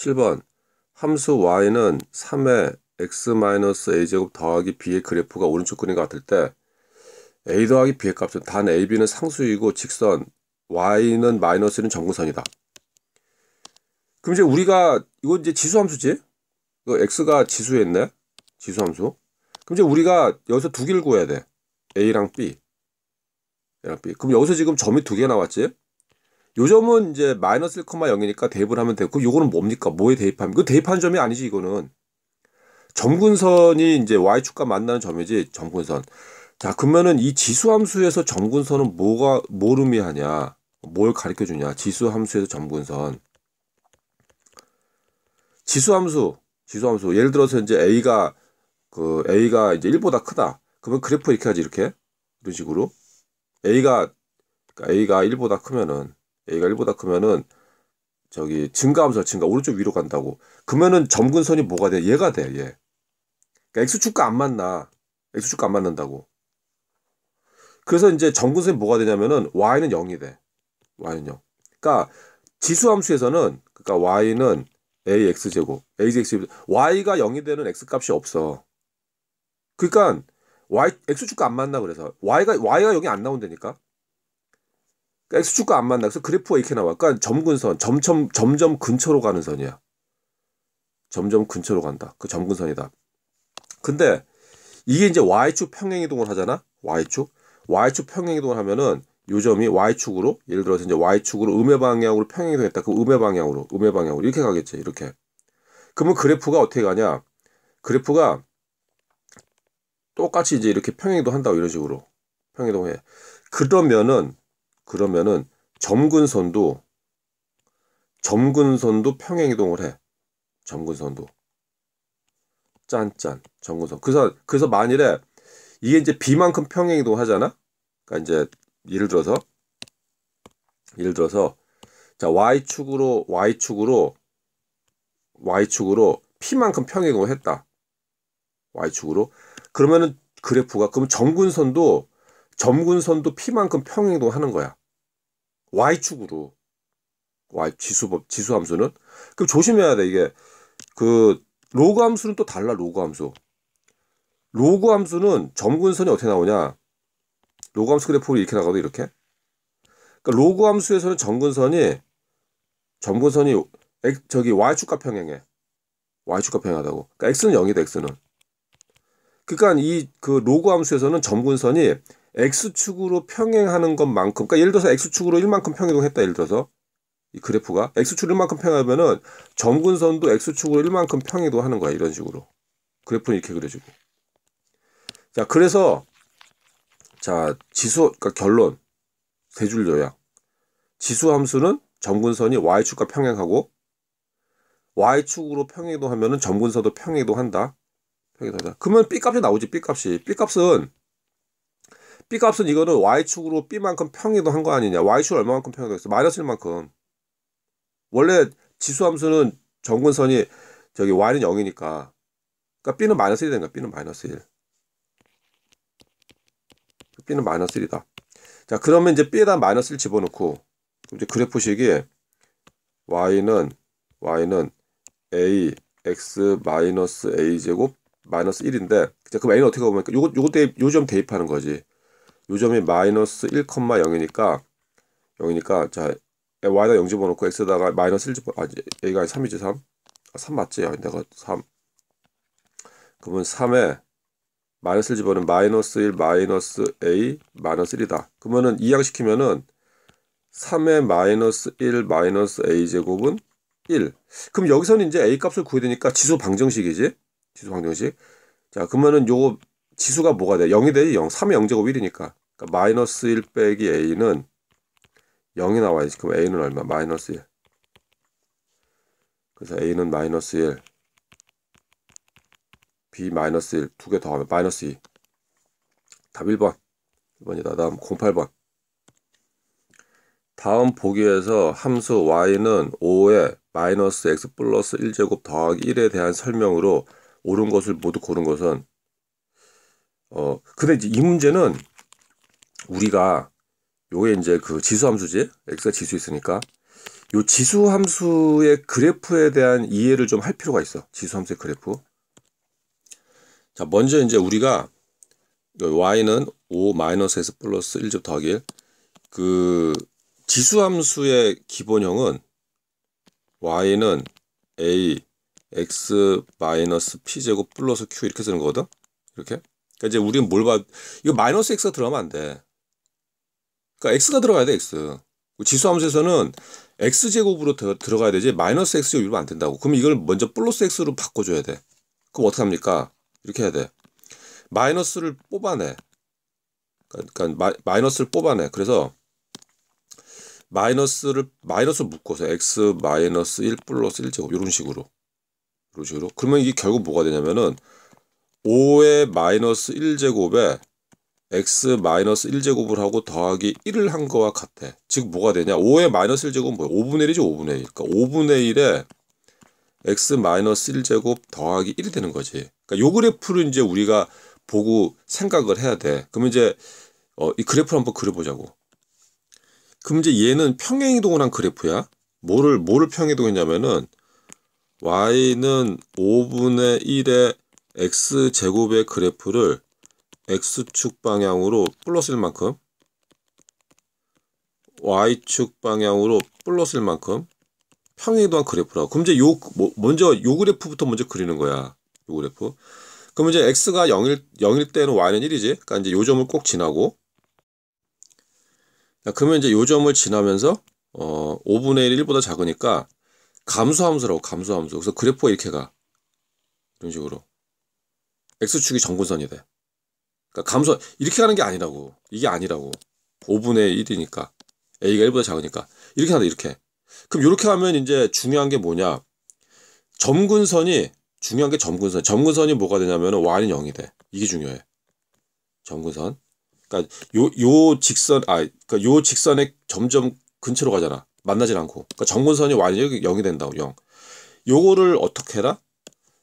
7번 함수 y는 3의 x-a제곱 더하기 b의 그래프가 오른쪽 그림 같을 때 a 더하기 b의 값은 단 a, b는 상수이고 직선 y는 마이너스 1은 정근선이다. 그럼 이제 우리가 이거 이제 지수함수지? 그 x가 지수였네. 지수함수. 그럼 이제 우리가 여기서 두 개를 구해야 돼. a랑 b. a랑 b. 그럼 여기서 지금 점이 두 개 나왔지? 요점은 이제 마이너스 1,0이니까 대입을 하면 되고 요거는 뭡니까? 뭐에 대입하면? 그 대입한 점이 아니지 이거는. 점근선이 이제 y축과 만나는 점이지 점근선. 자, 그러면은 이 지수 함수에서 점근선은 뭐가 모름이 하냐뭘 가르쳐 주냐? 지수 함수에서 점근선. 지수 함수, 지수 함수. 예를 들어서 이제 a가 그 a가 이제 1보다 크다. 그러면 그래프 이렇게 하지 이렇게. 이런 식으로. a가 그니까 a가 1보다 크면은 A가 1보다 크면은 저기 증가하면서 증가 오른쪽 위로 간다고. 그러면은 점근선이 뭐가 돼? 얘가 돼. 얘. 그러니까 x축과 안맞나 x축과 안 맞는다고. 그래서 이제 점근선이 뭐가 되냐면은 y는 0이 돼. y는 0. 그러니까 지수함수에서는 그러니까 y는 ax 제곱, ax y가 0이 되는 x 값이 없어. 그러니까 y x축과 안맞나 그래서 y가 y가 여기 안 나온다니까. 그러니까 X축과 안 만나. 그래서 그래프가 이렇게 나와. 그러니까 점근선, 점점, 점점 근처로 가는 선이야. 점점 근처로 간다. 그 점근선이다. 근데 이게 이제 Y축 평행이동을 하잖아? Y축. Y축 평행이동을 하면은 요점이 Y축으로, 예를 들어서 이제 Y축으로 음의 방향으로 평행이동했다. 그 음의 방향으로, 음의 방향으로. 이렇게 가겠지. 이렇게. 그러면 그래프가 어떻게 가냐? 그래프가 똑같이 이제 이렇게 평행이동 한다고 이런 식으로 평행이동 해. 그러면은 그러면은 점근선도 점근선도 평행이동을 해. 점근선도. 짠짠. 점근선. 그래서 그래서 만일에 이게 이제 b만큼 평행이동 하잖아. 그러니까 이제 예를 들어서 예를 들어서 자 y축으로 y축으로 y축으로 p만큼 평행이동을 했다. y축으로 그러면은 그래프가 그럼 점근선도 점근선도 p만큼 평행이동하는 거야. y축으로 y 지수 지수 함수는 그럼 조심해야 돼 이게 그 로그 함수는 또 달라 로그 함수 로그 함수는 점근선이 어떻게 나오냐 로그 함수 그래프로 이렇게 나가도 이렇게 그러니까 로그 함수에서는 점근선이 점근선이 X, 저기 y축과 평행해 y축과 평행하다고 그러니까 x는 0이다 x는 그러니까 이 그 로그 함수에서는 점근선이 x축으로 평행하는 것만큼 그러니까 예를 들어서 x축으로 1만큼 평행이했다 예를 들어서 이 그래프가 x축으로 1만큼 평행하면은 점근선도 x축으로 1만큼 평행이하는 거야 이런 식으로 그래프는 이렇게 그려주고 자 그래서 자 지수 그러니까 결론 세 줄 요약 지수 함수는 점근선이 y축과 평행하고 y축으로 평행이동하면은 점근선도 평행이동한다 평행이동한다 그러면 b 값이 나오지 b 값이 b 값은 B값은 이거를 Y축으로 B만큼 평이도 한 거 아니냐. Y축 얼마만큼 평이도 했어? 마이너스 1만큼. 원래 지수함수는 정근선이 저기 Y는 0이니까. 그러니까 B는 마이너스 1이 된거야. B는 마이너스 1. B는 마이너스 1이다. 자, 그러면 이제 B에다 마이너스 1 집어넣고, 이제 그래프식이 Y는, Y는 A, X 마이너스 A제곱 마이너스 1인데, 자, 그럼 A는 어떻게 보면, 요거, 요거 대 요점 대입하는 거지. 요점이 마이너스 1,0이니까 0이니까 자 y에다 0 집어넣고 x에다가 마이너스 1 집어 아 여기가 3이지 3? 아, 3 맞지? 아, 내가 3 그러면 3에 마이너스 1 집어넣으면 마이너스 1 마이너스 a 마이너스 1이다 그러면은 이항시키면은 3에 마이너스 1 마이너스 a 제곱은 1 그럼 여기서는 이제 a 값을 구해야 되니까 지수 방정식이지 지수 방정식 자 그러면은 요거 지수가 뭐가 돼? 0이 돼지0 3의 0제곱 1이니까 그러니까 마이너스 1 빼기 a는 0이 나와야지. 그럼 a는 얼마? 마이너스 1. 그래서 a는 마이너스 1. b 마이너스 1. 두 개 더하면 마이너스 2. 답 1번. 1번이다. 다음 08번. 다음 보기에서 함수 y는 5에 마이너스 x 플러스 1제곱 더하기 1에 대한 설명으로 옳은 것을 모두 고른 것은 어 근데 이제 이 문제는 우리가 요게 이제 그 지수 함수지 x가 지수 있으니까 요 지수 함수의 그래프에 대한 이해를 좀 할 필요가 있어. 지수 함수의 그래프. 자, 먼저 이제 우리가 y는 5 마이너스에서 플러스 1점 더하기 1. 그 지수 함수의 기본형은 y는 a x 마이너스 p 제곱 플러스 q 이렇게 쓰는 거거든. 이렇게. 그러니까 이제 우리는 뭘 봐. 이거 마이너스 x가 들어가면 안 돼. 그러니까 x가 들어가야 돼 x. 그 지수함수에서는 x 제곱으로 들어가야 되지 마이너스 x 제곱이면 안 된다고. 그럼 이걸 먼저 플러스 x로 바꿔줘야 돼. 그럼 어떻게 합니까? 이렇게 해야 돼. 마이너스를 뽑아내. 그러니까 마, 이너스를 뽑아내. 그래서 마이너스를 마이너스 묶어서 x 마이너스 1 플러스 1 제곱 이런 식으로 이런 식으로. 그러면 이게 결국 뭐가 되냐면은 5의 마이너스 1 제곱에 x 마이너스 1제곱을 하고 더하기 1을 한 거와 같아. 즉 뭐가 되냐? 5의 마이너스 1제곱은 뭐야? 5분의 1이죠. 5분의 1. 그러니까 5분의 1에 x 마이너스 1제곱 더하기 1이 되는 거지. 그러니까 요 그래프를 이제 우리가 보고 생각을 해야 돼. 그러면 이제 어, 이 그래프를 한번 그려보자고. 그럼 이제 얘는 평행이동을 한 그래프야. 뭐를 뭐를 평행이동했냐면은 y는 5분의 1의 x제곱의 그래프를 X축 방향으로 플러스일 만큼 Y축 방향으로 플러스일 만큼 평행도한 그래프라고. 그럼 이제 요, 뭐, 먼저 요 그래프부터 먼저 그리는 거야. 요 그래프. 그럼 이제 x가 0일, 0일 때는 y는 1이지. 그러니까 이제 요 점을 꼭 지나고. 자, 그러면 이제 요 점을 지나면서 어, 5분의 1, 1보다 작으니까 감소함수라고, 감소함수. 그래서 그래프가 이렇게 가. 이런 식으로. x축이 정근선이 돼. 그러니까 감소 이렇게 가는 게 아니라고. 이게 아니라고. 5분의 1이니까 a가 1보다 작으니까 이렇게 한다 이렇게. 그럼 이렇게 하면 이제 중요한 게 뭐냐? 점근선이 중요한 게 점근선. 점근선이 뭐가 되냐면 y는 0이 돼. 이게 중요해. 점근선. 그러니까 요 요 직선 아 그러니까 요 직선에 점점 근처로 가잖아. 만나질 않고. 그러니까 점근선이 완전 0이 된다고. 0. 요거를 어떻게 해라?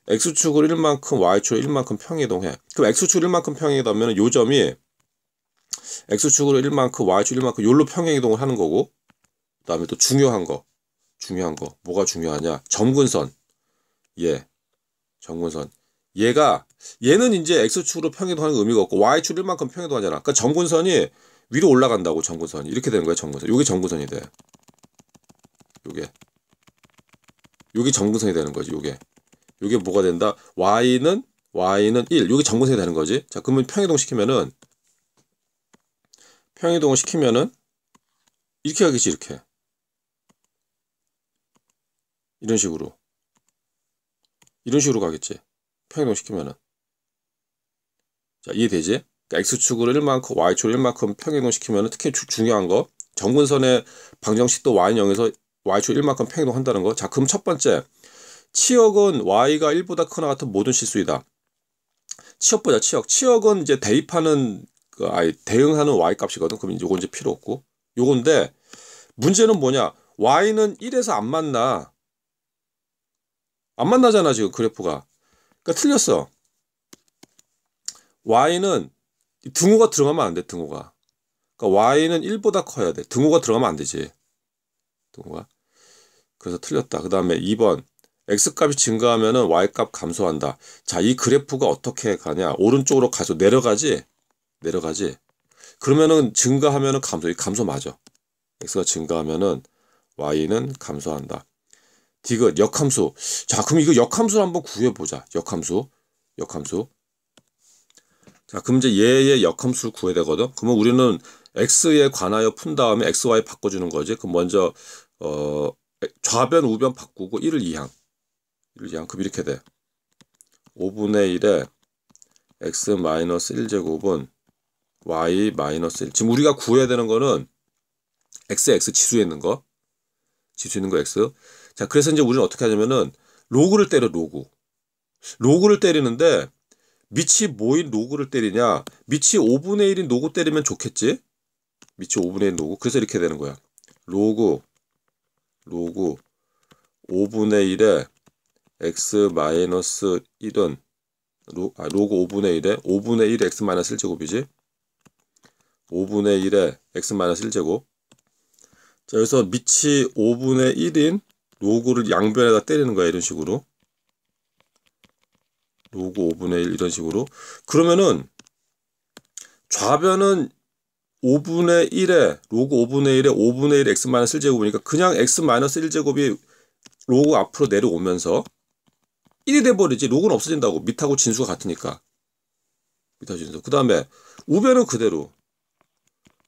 x축을 1만큼, y축을 1만큼 평이동해. 그럼 x축을 1만큼 평이동하면 요 점이 x축으로 1만큼, y축 1만큼 요로 평행이동을 하는 거고 그 다음에 또 중요한 거 중요한 거 뭐가 중요하냐 점근선 예 점근선 얘가 얘는 이제 x축으로 평이동하는 의미가 없고 y축 1만큼 평이동하잖아 그러니까 점근선이 위로 올라간다고 점근선이 이렇게 되는 거야 점근선 요게 점근선이 돼 요게 요게 점근선이 되는 거지 요게 이게 뭐가 된다? y는 y는 1. 이게 정근색이 되는 거지. 자, 그러면 평이동 시키면은 평이동을 시키면은 이렇게 하겠지, 이렇게. 이런 식으로. 이런 식으로 가겠지. 평이동 시키면은. 자, 이해되지? 그러니까 x축을 1만큼, y축을 1만큼 평이동 시키면은 특히 주, 중요한 거. 정근선의 방정식도 y는 0에서 y축 1만큼 평이동 한다는 거. 자, 그럼 첫 번째 치역은 y가 1보다 크나 같은 모든 실수이다. 치역보다 치역. 치역은 이제 대입하는 그 아예 대응하는 y 값이거든. 그럼 요건 이제 필요 없고. 요건데 문제는 뭐냐? y는 1에서 안 만나. 안 만나잖아, 지금 그래프가. 그러니까 틀렸어. y는 등호가 들어가면 안 돼, 등호가. 그러니까 y는 1보다 커야 돼. 등호가 들어가면 안 되지. 등호가. 그래서 틀렸다. 그 다음에 2번. x값이 증가하면 y값 감소한다. 자, 이 그래프가 어떻게 가냐? 오른쪽으로 가서 내려가지? 내려가지? 그러면은 증가하면은 감소. 이 감소 맞아. x가 증가하면은 y는 감소한다. 디귿 역함수. 자, 그럼 이거 역함수를 한번 구해 보자. 역함수. 역함수. 자, 그럼 이제 얘의 역함수를 구해야 되거든. 그러면 우리는 x에 관하여 푼 다음에 xy 바꿔 주는 거지. 그럼 먼저 어 좌변 우변 바꾸고 1을 2항 1 양급 이렇게 돼. 5분의 1에 x 1제곱은 y 1. 지금 우리가 구해야 되는 거는 x, x 지수에 있는 거. 지수 에 있는 거 x. 자, 그래서 이제 우리는 어떻게 하냐면은 로그를 때려, 로그. 로그를 때리는데 밑이 뭐인 로그를 때리냐. 밑이 5분의 1인 로그 때리면 좋겠지? 밑이 5분의 1 로그. 그래서 이렇게 되는 거야. 로그, 로그 5분의 1에 x 1은 로, 아, 로그 5분의 1에 5분의 1 x 마이 1제곱이지 5분의 1에 x 마이 1제곱 자 여기서 밑이 5분의 1인 로그를 양변에다 때리는 거야 이런 식으로 로그 5분의 1 이런 식으로 그러면은 좌변은 5분의 1에 로그 5분의 1에 5분의 1 x 마이 1제곱이니까 그냥 x 1제곱이 로그 앞으로 내려오면서 1이 돼버리지 로그는 없어진다고 밑하고 진수가 같으니까 밑하고 진수 그 다음에 우변은 그대로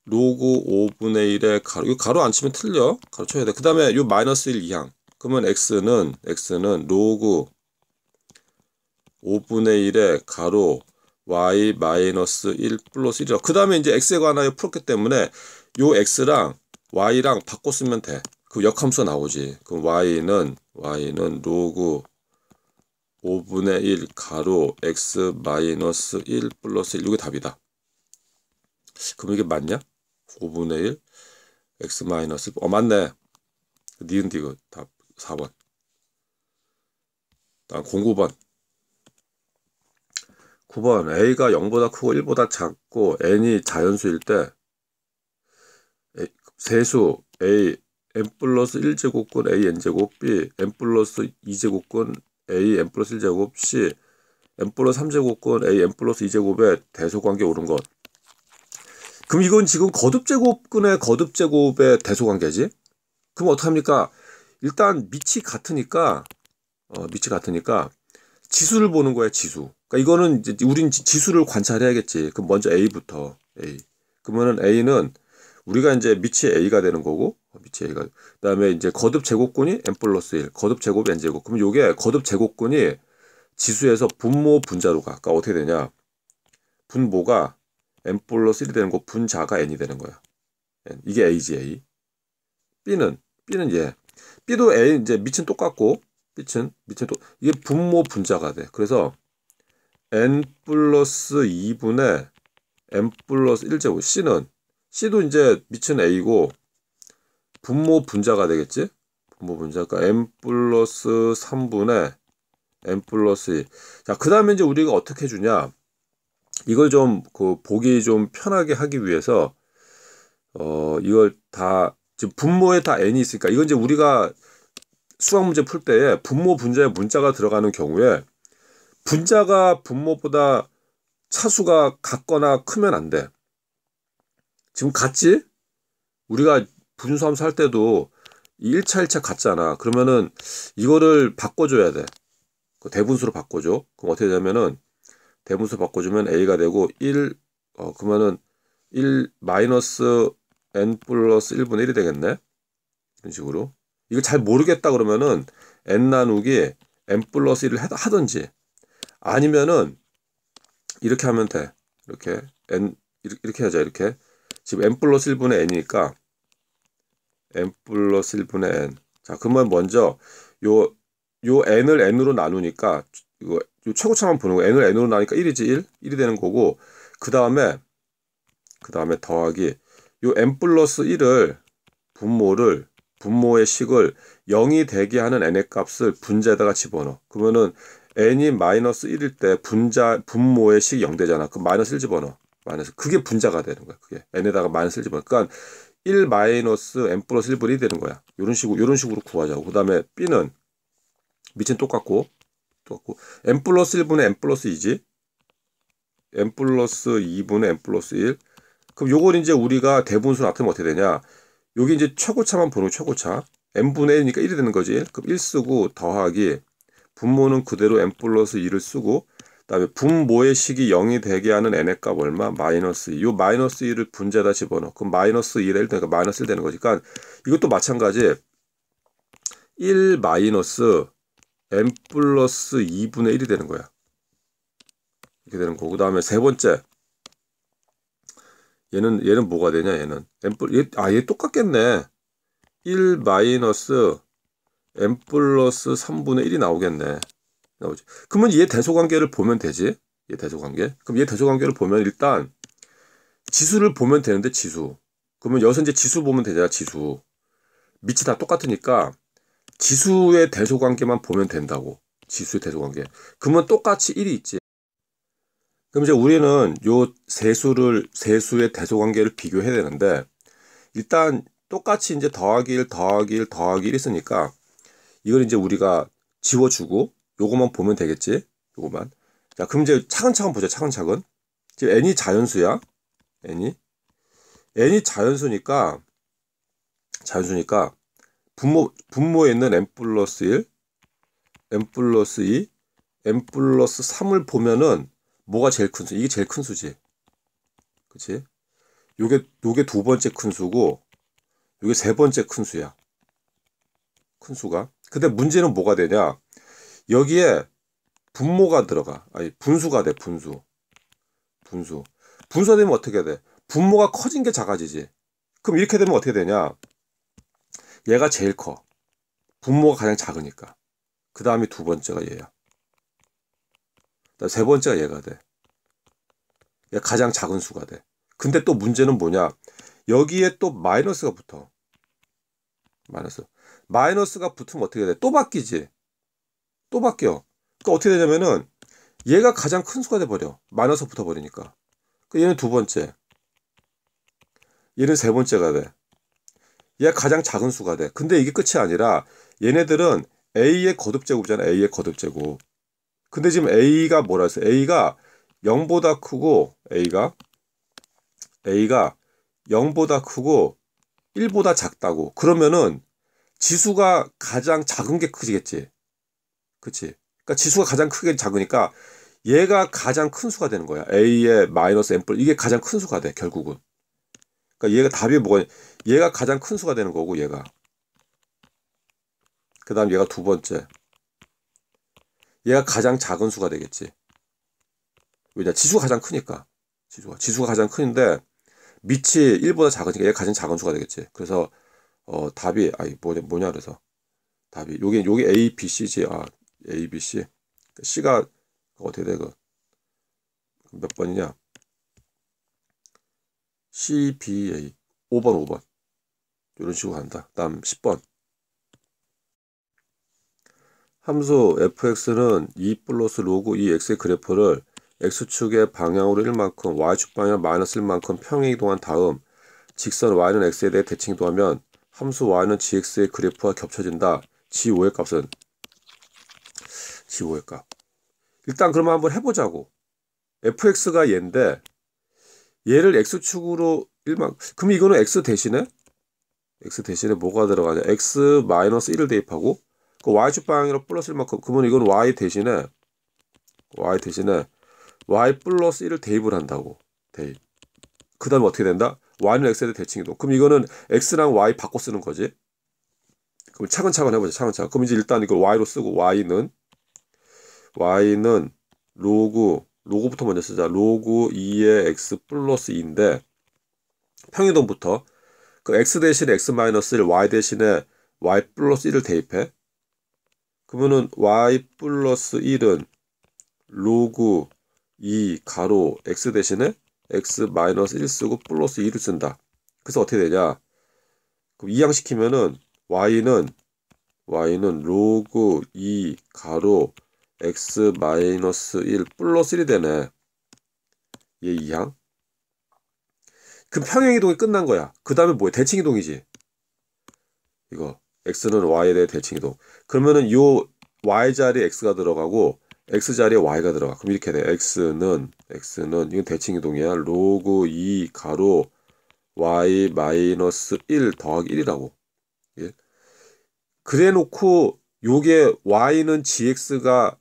로그 5분의 1에 가로 이거 가로 안 치면 틀려 가로 쳐야 돼그 다음에 요 마이너스 1 이항 그러면 x는 x는 로그 5분의 1에 가로 y 마이너스 1 플러스 1이라 그 다음에 이제 x에 관하여 풀었기 때문에 요 x랑 y랑 바꿔 쓰면 돼그 역함수가 나오지 그럼 y는 y는 로그 5분의 1 가로 x 마이너스 1 플러스 1 이게 답이다. 그럼 이게 맞냐? 5분의 1 x 마이너스 어 맞네. 니은 디귿 답 4번. 다음 09번. 9번 a가 0보다 크고 1보다 작고 n이 자연수일 때 세수 a n 플러스 1제곱근 a n제곱 b n 플러스 2제곱근 a n 플러스 1제곱 c n 플러스 3제곱권 a n 플러스 2제곱의 대소관계 옳은 것. 그럼 이건 지금 거듭제곱근의 거듭제곱의 대소관계지? 그럼 어떡합니까? 일단 밑이 같으니까 어, 밑이 같으니까 지수를 보는 거예 지수. 그러니까 이거는 이제 우린 지수를 관찰해야겠지. 그럼 먼저 A부터 A. 그러면은 A는 우리가 이제 밑이 A가 되는 거고 밑에 얘가 그다음에 이제 거듭 제곱근이 n 플러스 1, 거듭 제곱 n 제곱. 그럼 요게 거듭 제곱근이 지수에서 분모 분자로 가. 그니까 어떻게 되냐? 분모가 n 플러스 1이 되는 거 분자가 n이 되는 거야. n. 이게 a지 a. b는 b는 얘. b도 a 이제 밑은 똑같고 밑은 밑은 또 이게 분모 분자가 돼. 그래서 n 플러스 2분의 n 플러스 1제곱 c는 c도 이제 밑은 a고 분모 분자가 되겠지? 분모 분자. 그러니까 m 플러스 3분의 m 플러스 2. 자, 그 다음에 이제 우리가 어떻게 주냐. 이걸 좀, 그, 보기 좀 편하게 하기 위해서, 어, 이걸 다, 지금 분모에 다 n이 있으니까, 이건 이제 우리가 수학 문제 풀 때에 분모 분자에 문자가 들어가는 경우에, 분자가 분모보다 차수가 같거나 크면 안 돼. 지금 같지? 우리가 분유삼 살 때도 1차, 1차 같잖아. 그러면은 이거를 바꿔줘야 돼. 그 대분수로 바꿔줘. 그럼 어떻게 되냐면은 대분수 바꿔주면 A가 되고 1, 어, 그러면은 1 마이너스 N 플러스 1분의 1이 되겠네. 이런 식으로. 이거 잘 모르겠다 그러면은 N 나누기 N 플러스 1을 하든지 아니면은 이렇게 하면 돼. 이렇게 N, 이렇게 하자. 이렇게. 지금 N 플러스 1분의 N이니까 n 플러스 1분의 n. 자, 그러면 먼저 요, 요 n을 n으로 나누니까 이거 요 최고차만 보는 거 n을 n으로 나누니까 1이지 1? 1이 되는 거고 그 다음에 그 다음에 더하기 요 n 플러스 1을 분모를 분모의 식을 0이 되게 하는 n의 값을 분자에다가 집어넣어. 그러면은 n이 마이너스 1일 때 분자 분모의 식이 0 되잖아. 그 마이너스 1 집어넣어. 마이너스 그게 분자가 되는 거야. 그게 n에다가 마이너스 1 집어넣어. 그러니까 1 마이너스 n 플러스 1분의 되는 거야. 이런 식으로 이런 식으로 구하자고. 그 다음에 b는 밑은 똑같고 똑같고 n 플러스 1분의 n 플러스 2지. n 플러스 2분의 n 플러스 1. 그럼 요걸 이제 우리가 대분수 나타내면 어떻게 되냐. 여기 이제 최고차만 보는 최고차. n분의 1이니까 1이 되는 거지. 그럼 1 쓰고 더하기 분모는 그대로 n 플러스 2를 쓰고 다음에 분모의 식이 0이 되게 하는 n의 값 얼마? 마이너스 2. 요 마이너스 2를 분자다 집어넣어. 그럼 마이너스 1에 1 되니까 마이너스 1 되는 거니까 이것도 마찬가지. 1 마이너스 n 플러스 2분의 1이 되는 거야. 이렇게 되는 거고. 그 다음에 세 번째. 얘는, 얘는 뭐가 되냐, 얘는. n 플, 얘, 아, 얘 똑같겠네. 1 마이너스 n 플러스 3분의 1이 나오겠네. 나오죠. 그러면 얘 대소관계를 보면 되지. 얘 대소관계. 그럼 얘 대소관계를 보면 일단 지수를 보면 되는데 지수. 그러면 여기서 이제 지수 보면 되잖아. 지수. 밑이 다 똑같으니까 지수의 대소관계만 보면 된다고. 지수의 대소관계. 그러면 똑같이 1이 있지. 그럼 이제 우리는 요 세수를 세수의 대소관계를 비교해야 되는데 일단 똑같이 이제 더하기 1 더하기 1 더하기 1 있으니까 이걸 이제 우리가 지워주고 요거만 보면 되겠지. 요거만. 자, 그럼 이제 차근차근 보자. 차근차근. 지금 n이 자연수야. n이. n이 자연수니까 자연수니까 분모 분모에 있는 n 플러스 1, n 플러스 2, n 플러스 3을 보면은 뭐가 제일 큰 수? 이게 제일 큰 수지. 그치? 요게, 요게 두 번째 큰 수고, 요게 세 번째 큰 수야. 큰 수가. 근데 문제는 뭐가 되냐? 여기에 분모가 들어가. 아니, 분수가 돼, 분수. 분수. 분수가 되면 어떻게 돼? 분모가 커진 게 작아지지. 그럼 이렇게 되면 어떻게 되냐? 얘가 제일 커. 분모가 가장 작으니까. 그 다음이 두 번째가 얘야. 세 번째가 얘가 돼. 얘 가장 작은 수가 돼. 근데 또 문제는 뭐냐? 여기에 또 마이너스가 붙어. 마이너스. 마이너스가 붙으면 어떻게 돼? 또 바뀌지. 또 바뀌어. 그러니까 어떻게 되냐면은 얘가 가장 큰 수가 돼버려. 많아서 붙어버리니까. 그러니까 얘는 두 번째. 얘는 세 번째가 돼. 얘가 가장 작은 수가 돼. 근데 이게 끝이 아니라 얘네들은 A의 거듭제곱이잖아. A의 거듭제곱. 근데 지금 A가 뭐라 했어? A가 0보다 크고 A가 A가 0보다 크고 1보다 작다고. 그러면은 지수가 가장 작은 게 크지겠지. 그치? 그러니까 지수가 가장 크게 작으니까 얘가 가장 큰 수가 되는 거야. A의 마이너스 M 플 이게 가장 큰 수가 돼 결국은. 그러니까 얘가 답이 뭐가 얘가 가장 큰 수가 되는 거고 얘가. 그 다음 얘가 두 번째. 얘가 가장 작은 수가 되겠지. 왜냐 지수가 가장 크니까 지수가 지수가 가장 큰데 밑이 1보다 작으니까 얘가 가장 작은 수가 되겠지. 그래서 어 답이 아니 뭐냐, 뭐냐 그래서 답이 요게 요게 A, B, C, G 아 예, A, B, C. 그러니까 C가 어떻게 돼? 그거몇 번이냐? C, B, A. 5번, 5번. 이런 식으로 간다. 다음 10번. 함수 fx는 2 e 플러스 로그 2x의 e 그래프를 x축의 방향으로 1만큼, y축 방향 마이너스 1만큼 평행 이동한 다음 직선 y는 x에 대해 대칭 이동하면 함수 y는 gx의 그래프와 겹쳐진다. g5의 값은 기호의 값. 일단 그러면 한번 해보자고. fx가 얘인데 얘를 x축으로 1만 그럼 이거는 x 대신에 x 대신에 뭐가 들어가냐 x 마이너스 1을 대입하고 그 y축 방향으로 플러스 1만큼 그, 그러면 이건 y 대신에 y 대신에 y 플러스 1을 대입을 한다고 대입 그 다음에 어떻게 된다? y는 x에 대해 대칭이동 그럼 이거는 x랑 y 바꿔 쓰는 거지 그럼 차근차근 해보자 차근차근 그럼 이제 일단 이걸 y로 쓰고 y는 y는 로그 로그부터 먼저 쓰자. 로그 2의 x 플러스 2인데 평이동부터 그 x 대신에 x 마이너스 1, y 대신에 y 플러스 1을 대입해. 그러면은 y 플러스 1은 로그 2 가로 x 대신에 x 마이너스 1 쓰고 플러스 2를 쓴다. 그래서 어떻게 되냐? 그럼 이항시키면은 y는 y는 로그 2 가로 x 마이너스 1 플러스 1이 되네. 얘 2항. 그럼 평행이동이 끝난 거야. 그 다음에 뭐야? 대칭이동이지. 이거 x는 y에 대해 대칭이동. 그러면은 요 y 자리에 x가 들어가고 x 자리에 y가 들어가. 그럼 이렇게 돼. x는 x는 이건 대칭이동이야. 로그 2 가로 y 마이너스 1 더하기 1이라고. 1. 예? 그래 놓고 요게 y는 gx가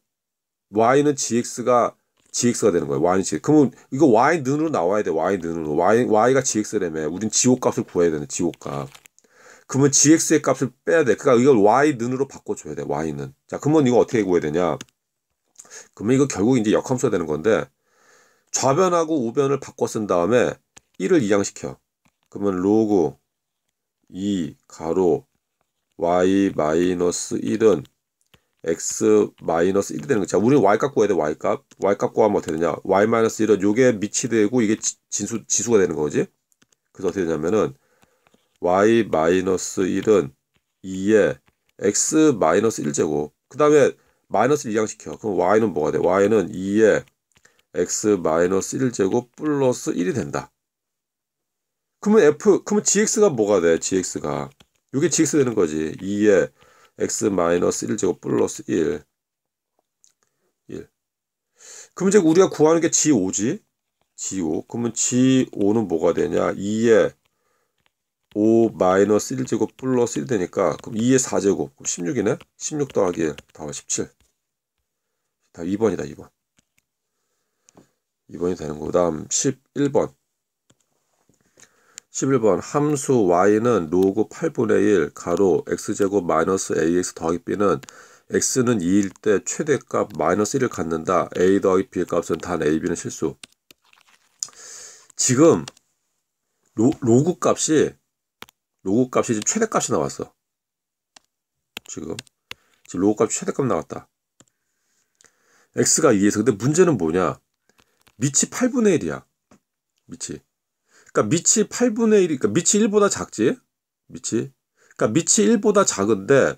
y는 gx가 gx가 되는 거예요. y는 gx. 그러면 이거 y 는으로 나와야 돼. y 는으로. y y가 gx라며. 우린 지옥값을 구해야 되는 지옥값. 그러면 gx의 값을 빼야 돼. 그러니까 이걸 y 는으로 바꿔 줘야 돼. y는. 자, 그러면 이거 어떻게 구해야 되냐? 그러면 이거 결국 이제 역함수가 되는 건데 좌변하고 우변을 바꿔 쓴 다음에 1을 이항시켜. 그러면 로그 2 가로 y 마이너스 1은 x 마이너스 1이 되는 거죠. 자, 우리는 y값 구해야 돼, y값. y값 구하면 어떻게 되냐. y 마이너스 1은 요게 밑이 되고 이게 진수, 지수가 되는 거지. 그래서 어떻게 되냐면은 y 마이너스 1은 2에 x 마이너스 1제곱. 그 다음에 마이너스 2양 시켜. 그럼 y는 뭐가 돼? y는 2에 x 마이너스 1제곱 플러스 1이 된다. 그러면 f, 그러면 gx가 뭐가 돼? gx가. 요게 gx 되는 거지. 2에 x 마이너스 1제곱 플러스 1 1 그럼 이제 우리가 구하는 게 g5지 g5 그러면 g5는 뭐가 되냐 2에 5 마이너스 1제곱 플러스 1 되니까 그럼 2에 4제곱 그럼 16이네 16 더하기 1 답은 17다 2번이다 2번 2번이 되는 거. 그 다음 11번 11번 함수 y는 로그 8분의 1 가로 x제곱 마이너스 ax 더하기 b는 x는 2일 때 최대값 마이너스 1을 갖는다. a 더하기 b 값은 단 a, b는 실수. 지금 로, 로그 값이 로그 값이 지금 최대값이 나왔어. 지금 지금 로그 값이 최대값 나왔다. x가 2에서 근데 문제는 뭐냐? 밑이 8분의 1이야. 밑이 그러니까 밑이 8분의 1이니까 그러니까 밑이 1보다 작지? 밑이? 그러니까 밑이 1보다 작은데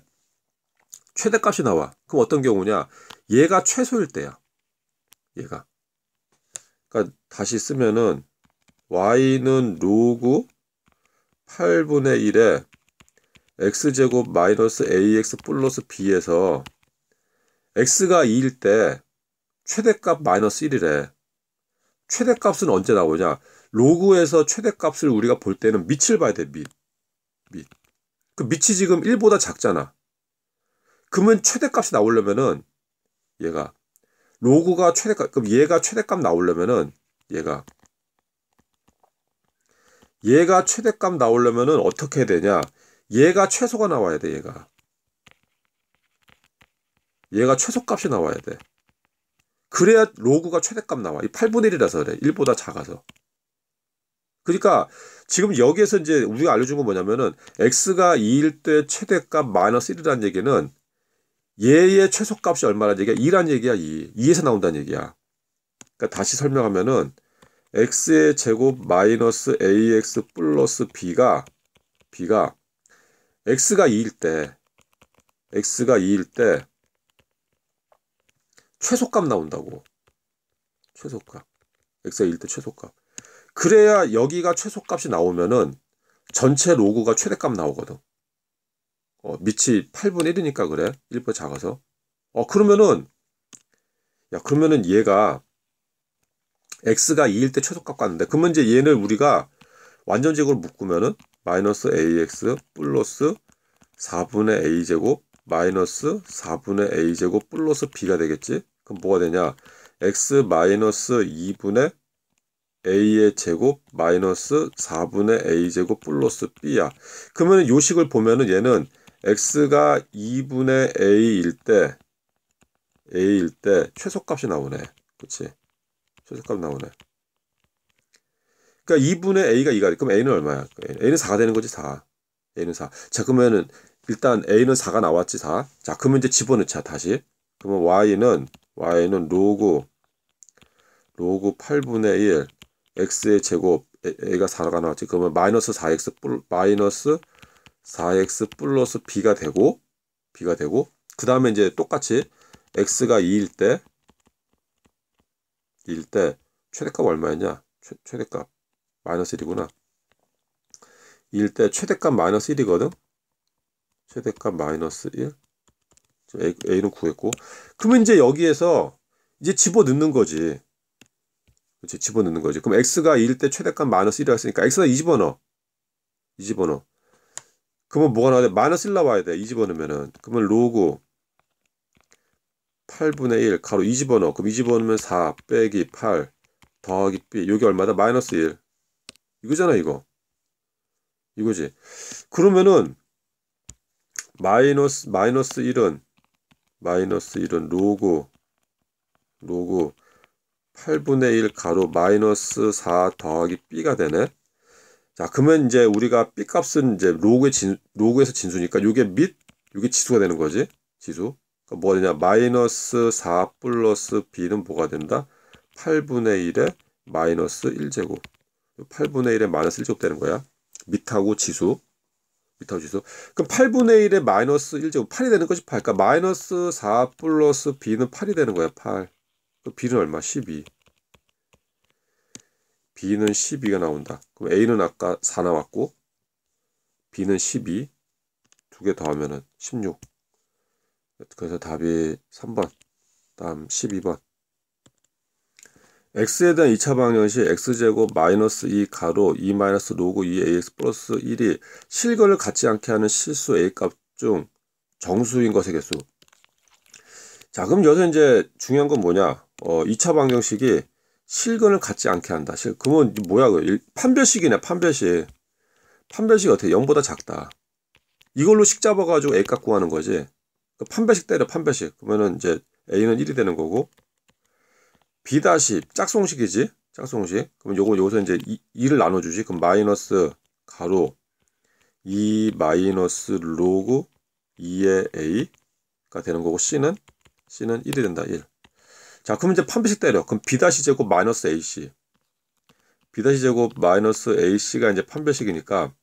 최대값이 나와. 그럼 어떤 경우냐? 얘가 최소일 때야. 얘가. 그러니까 다시 쓰면은 y는 로그 8분의 1에 x제곱 마이너스 ax 플러스 b에서 x가 2일 때 최대값 마이너스 1이래. 최대값은 언제 나오냐? 로그에서 최대값을 우리가 볼 때는 밑을 봐야 돼, 밑. 밑. 그 밑이 지금 1보다 작잖아. 그러면 최대값이 나오려면은 얘가 로그가 최대값 그럼 얘가 최대값 나오려면은 얘가 얘가 최대값 나오려면은 어떻게 해야 되냐? 얘가 최소가 나와야 돼, 얘가. 얘가 최소값이 나와야 돼. 그래야 로그가 최대값 나와. 이 8분의 1이라서 그래. 1보다 작아서. 그러니까 지금 여기에서 이제 우리가 알려준 건 뭐냐면은 x가 2일 때 최대값 마이너스 1이라는 얘기는 얘의 최소값이 얼마라는 얘기야? 2란 얘기야 2. 2에서 나온다는 얘기야. 그러니까 다시 설명하면은 x의 제곱 마이너스 ax 플러스 b가 b가 x가 2일 때 x가 2일 때 최소값 나온다고. 최소값. x가 2일 때 최소값. 그래야 여기가 최소값이 나오면은 전체 로그가 최대값 나오거든. 어, 밑이 8분의 1이니까 그래. 1보 작아서. 어, 그러면은, 야, 그러면은 얘가 x가 2일 때 최소값 갔는데, 그러면 이제 얘를 우리가 완전제곱으로 묶으면은 마이너스 ax 플러스 4분의 a제곱 마이너스 4분의 a제곱 플러스 b가 되겠지? 그럼 뭐가 되냐? x 마이너스 2분의 a의 제곱 마이너스 4분의 a제곱 플러스 b야. 그러면 요식을 보면은 얘는 x가 2분의 a일 때 a일 때 최소값이 나오네. 그치? 최소값 나오네. 그러니까 2분의 a가 2가 그럼 a는 얼마야? a는 4가 되는 거지 4. a는 4. 자 그러면은 일단 a는 4가 나왔지 4. 자 그러면 이제 집어넣자 다시. 그러면 y는 y는 로그 로그 8분의 1 x의 제곱 a가 4가 나왔지. 그러면 마이너스 4x 플 마이너스 4x 플러스 b가 되고 b가 되고 그 다음에 이제 똑같이 x가 2일 때 2일 때 최대값 얼마였냐? 최, 최대값 마이너스 1이구나. 2일 때 최대값 마이너스 1이거든. 최대값 마이너스 1. A, A는 구했고. 그러면 이제 여기에서 이제 집어 넣는 거지. 그렇지 집어넣는 거죠. 그럼 x가 2일 때 최대값 마이너스 1이라고 했으니까 x 가 2집어넣어. 2집어넣어. 그러면 뭐가 나와야 돼? 마이너스 1 나와야 돼. 2집어넣으면은. 그러면 로그 8분의 1 가로 2집어넣어. 그럼 2집어넣으면 4 빼기 8 더하기 b. 요게 얼마다? 마이너스 1. 이거잖아 이거. 이거지. 그러면은 마이너스 마이너스 1은 마이너스 1은 로그 로그 8분의 1 가로 마이너스 4 더하기 b가 되네. 자, 그러면 이제 우리가 b 값은 이제 로그의 진, 로그에서 진수니까 요게 밑, 요게 지수가 되는 거지. 지수. 그러니까 뭐가 되냐. 마이너스 4 플러스 b는 뭐가 된다? 8분의 1에 마이너스 1제곱. 8분의 1에 마이너스 1제곱 되는 거야. 밑하고 지수. 밑하고 지수. 그럼 8분의 1에 마이너스 1제곱. 8이 되는 것이 8. 그러니까 마이너스 4 플러스 b는 8이 되는 거야. 8. 그 B는 얼마? 12. B는 12가 나온다. 그럼 A는 아까 4 나왔고 B는 12. 두 개 더하면은 16. 그래서 답이 3번. 다음 12번. x에 대한 2차 방정식 x제곱 마이너스 2 가로 2 마이너스 로그 2 ax 플러스 1이 실거를 갖지 않게 하는 실수 a값 중 정수인 것의 개수. 자, 그럼 여기서 이제 중요한 건 뭐냐? 어, 2차 방정식이 실근을 갖지 않게 한다. 실, 그건 뭐야, 그 판별식이네, 판별식. 판별식 어떻게 0보다 작다. 이걸로 식 잡아가지고 a 값 구하는 거지. 그 판별식 때려, 판별식. 그러면은 이제 a는 1이 되는 거고, b 다시 짝송식이지. 짝송식. 그럼 요거, 요기서 이제 2, 를 나눠주지. 그럼 마이너스 가로 2 마이너스 로그 2의 a가 되는 거고, c는, c는 1이 된다, 1. 자, 그럼 이제 판비식 때려. 그럼 B-제곱 다시 마이너스 AC. B-제곱 다시 마이너스 AC가 이제 판별식이니까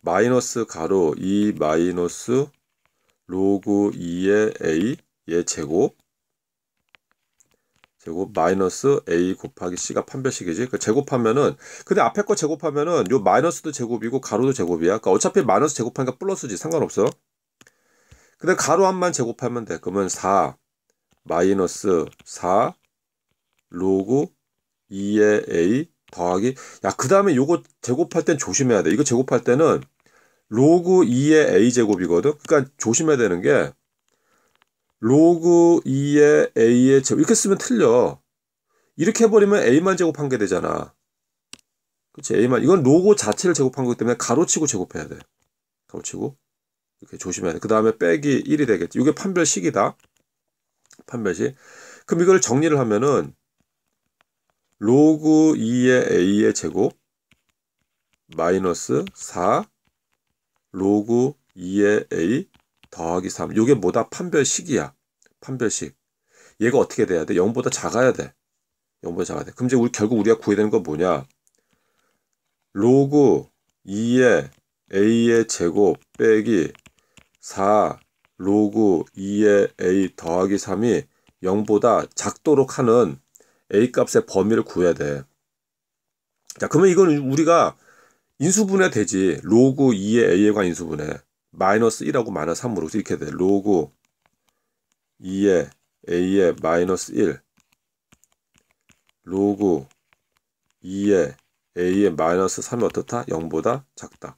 마이너스 가로 2 마이너스 로그 2의 A의 제곱 제곱 마이너스 A 곱하기 C가 판별식이지. 그 제곱하면은 근데 앞에 거 제곱하면은 요 마이너스도 제곱이고 가로도 제곱이야. 그러니까 어차피 마이너스 제곱하니까 플러스지 상관없어. 근데 가로 한만 제곱하면 돼. 그러면 4 마이너스 4 로그 2의 a 더하기 야그 다음에 요거 제곱할 땐 조심해야 돼 이거 제곱할 때는 로그 2의 a 제곱이거든 그러니까 조심해야 되는 게 로그 2의 a의 제곱 이렇게 쓰면 틀려 이렇게 해버리면 a만 제곱한 게 되잖아 그치 a만 이건 로그 자체를 제곱한 거기 때문에 가로치고 제곱해야 돼 가로치고 이렇게 조심해야 돼그 다음에 빼기 1이 되겠지 이게 판별식이다 판매 시. 그럼 이걸 정리를 하면은 로그 2의 a의 제곱 마이너스 4 로그 2의 a 더하기 3. 요게 뭐다? 판별식이야. 판별식. 얘가 어떻게 돼야 돼? 0보다 작아야 돼. 0보다 작아야 돼. 그럼 이제 우리 결국 우리가 구해야 되는 건 뭐냐? 로그 2의 a의 제곱 빼기 4 로그 2의 a 더하기 3이 0보다 작도록 하는 a 값의 범위를 구해야 돼. 자, 그러면 이건 우리가 인수분해 되지. 로그 2의 a에 관한 인수분해. 마이너스 1하고 마이너스 3으로 이렇게 돼. 로그 2의 a의 마이너스 1. 로그 2의 a의 마이너스 3이 어떻다? 0보다 작다.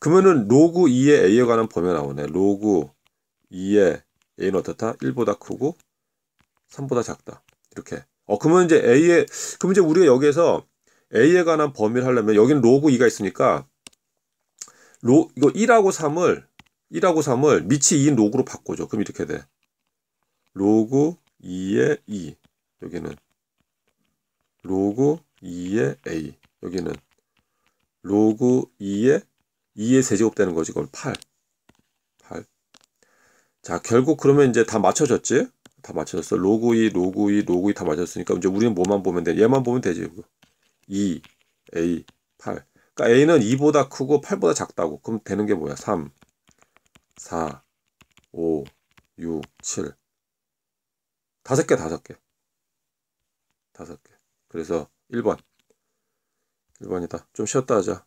그러면은 로그 2의 a에 관한 범위가 나오네. 로그 2에 a는 어떻다? 1보다 크고 3보다 작다. 이렇게. 어, 그러면 이제 a의, 그러면 이제 우리가 여기에서 a에 관한 범위를 하려면 여기는 로그 2가 있으니까 로, 이거 1하고 3을 1하고 3을 밑이 2인 로그로 바꾸죠 그럼 이렇게 돼. 로그 2의 2. 여기는 로그 2의 a. 여기는 로그 2의 2의 세제곱 되는 거지. 그럼 8. 자, 결국 그러면 이제 다 맞춰졌지? 다 맞춰졌어. 로그 2, 로그 2, 로그 2다 맞췄으니까 이제 우리는 뭐만 보면 돼? 얘만 보면 되지. 2, A, 8. 그러니까 A는 2보다 크고 8보다 작다고. 그럼 되는 게 뭐야? 3, 4, 5, 6, 7. 다섯 개, 다섯 개. 다섯 개. 그래서 1번. 1번이다. 좀 쉬었다 하자.